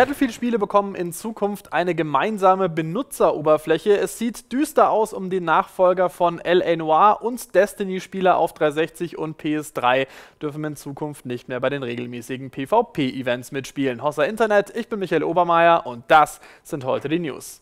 Battlefield-Spiele bekommen in Zukunft eine gemeinsame Benutzeroberfläche. Es sieht düster aus um den Nachfolger von L.A. Noir und Destiny-Spieler auf 360 und PS3 dürfen in Zukunft nicht mehr bei den regelmäßigen PvP-Events mitspielen. Hossa Internet, ich bin Michael Obermeier und das sind heute die News.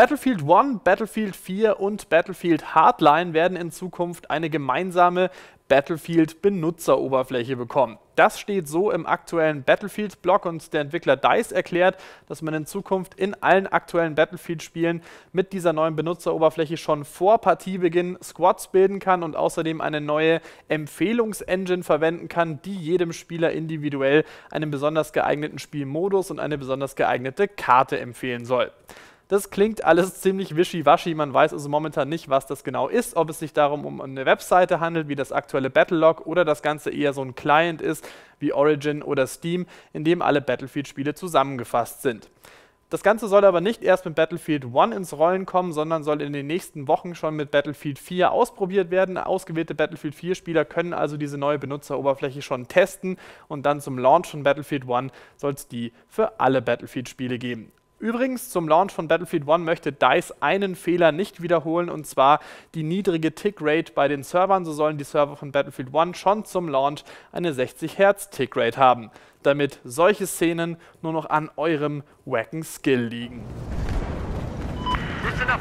Battlefield 1, Battlefield 4 und Battlefield Hardline werden in Zukunft eine gemeinsame Battlefield-Benutzeroberfläche bekommen. Das steht so im aktuellen Battlefield-Blog und der Entwickler DICE erklärt, dass man in Zukunft in allen aktuellen Battlefield-Spielen mit dieser neuen Benutzeroberfläche schon vor Partiebeginn Squads bilden kann und außerdem eine neue Empfehlungsengine verwenden kann, die jedem Spieler individuell einen besonders geeigneten Spielmodus und eine besonders geeignete Karte empfehlen soll. Das klingt alles ziemlich wischiwaschi. Man weiß also momentan nicht, was das genau ist, ob es sich darum um eine Webseite handelt, wie das aktuelle Battlelog, oder das Ganze eher so ein Client ist, wie Origin oder Steam, in dem alle Battlefield-Spiele zusammengefasst sind. Das Ganze soll aber nicht erst mit Battlefield 1 ins Rollen kommen, sondern soll in den nächsten Wochen schon mit Battlefield 4 ausprobiert werden. Ausgewählte Battlefield 4-Spieler können also diese neue Benutzeroberfläche schon testen und dann zum Launch von Battlefield 1 soll es die für alle Battlefield-Spiele geben. Übrigens, zum Launch von Battlefield 1 möchte DICE einen Fehler nicht wiederholen, und zwar die niedrige Tickrate bei den Servern. So sollen die Server von Battlefield 1 schon zum Launch eine 60 Hertz Tickrate haben, damit solche Szenen nur noch an eurem wacken Skill liegen. Listen up.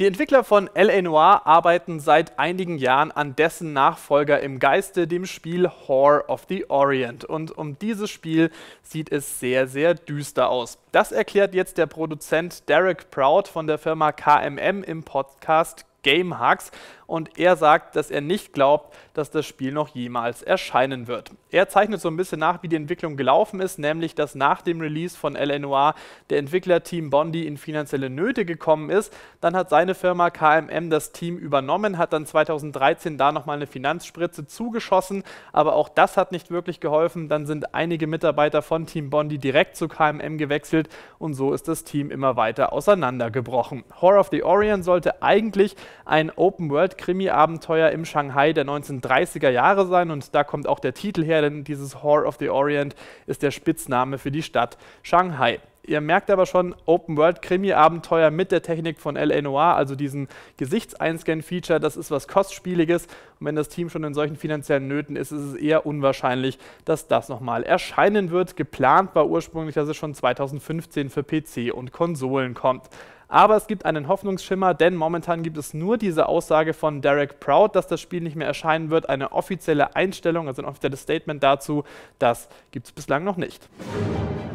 Die Entwickler von L.A. Noir arbeiten seit einigen Jahren an dessen Nachfolger im Geiste, dem Spiel Horror of the Orient. Und um dieses Spiel sieht es sehr, sehr düster aus. Das erklärt jetzt der Produzent Derek Proud von der Firma KMM im Podcast Game Hugs und er sagt, dass er nicht glaubt, dass das Spiel noch jemals erscheinen wird. Er zeichnet so ein bisschen nach, wie die Entwicklung gelaufen ist, nämlich dass nach dem Release von LNOR Noir der Entwicklerteam Bondi in finanzielle Nöte gekommen ist. Dann hat seine Firma KMM das Team übernommen, hat dann 2013 da nochmal eine Finanzspritze zugeschossen, aber auch das hat nicht wirklich geholfen. Dann sind einige Mitarbeiter von Team Bondi direkt zu KMM gewechselt und so ist das Team immer weiter auseinandergebrochen. Horror of the Orient sollte eigentlich ein Open World Krimi-Abenteuer im Shanghai der 1930er Jahre sein und da kommt auch der Titel her, denn dieses Whore of the Orient ist der Spitzname für die Stadt Shanghai. Ihr merkt aber schon, Open-World-Krimi-Abenteuer mit der Technik von L.A. Noir, also diesen Gesichtseinscan-Feature, das ist was Kostspieliges. Und wenn das Team schon in solchen finanziellen Nöten ist, ist es eher unwahrscheinlich, dass das nochmal erscheinen wird. Geplant war ursprünglich, dass es schon 2015 für PC und Konsolen kommt. Aber es gibt einen Hoffnungsschimmer, denn momentan gibt es nur diese Aussage von Derek Proud, dass das Spiel nicht mehr erscheinen wird. Eine offizielle Einstellung, also ein offizielles Statement dazu, das gibt es bislang noch nicht.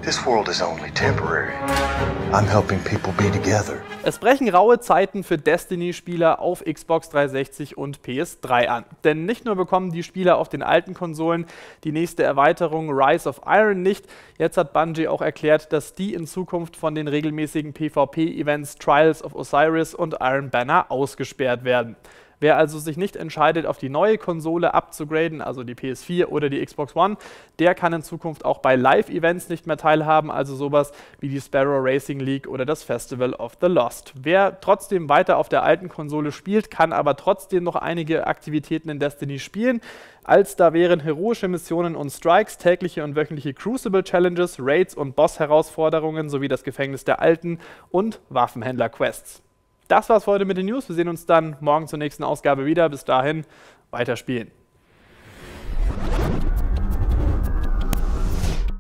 This world is only temporary. I'm helping people be together. Es brechen raue Zeiten für Destiny-Spieler auf Xbox 360 und PS3 an. Denn nicht nur bekommen die Spieler auf den alten Konsolen die nächste Erweiterung Rise of Iron nicht, jetzt hat Bungie auch erklärt, dass die in Zukunft von den regelmäßigen PvP-Events Trials of Osiris und Iron Banner ausgesperrt werden. Wer also sich nicht entscheidet, auf die neue Konsole abzugraden, also die PS4 oder die Xbox One, der kann in Zukunft auch bei Live-Events nicht mehr teilhaben, also sowas wie die Sparrow Racing League oder das Festival of the Lost. Wer trotzdem weiter auf der alten Konsole spielt, kann aber trotzdem noch einige Aktivitäten in Destiny spielen, als da wären heroische Missionen und Strikes, tägliche und wöchentliche Crucible Challenges, Raids und Boss-Herausforderungen sowie das Gefängnis der Alten und Waffenhändler-Quests. Das war's für heute mit den News. Wir sehen uns dann morgen zur nächsten Ausgabe wieder. Bis dahin, weiterspielen.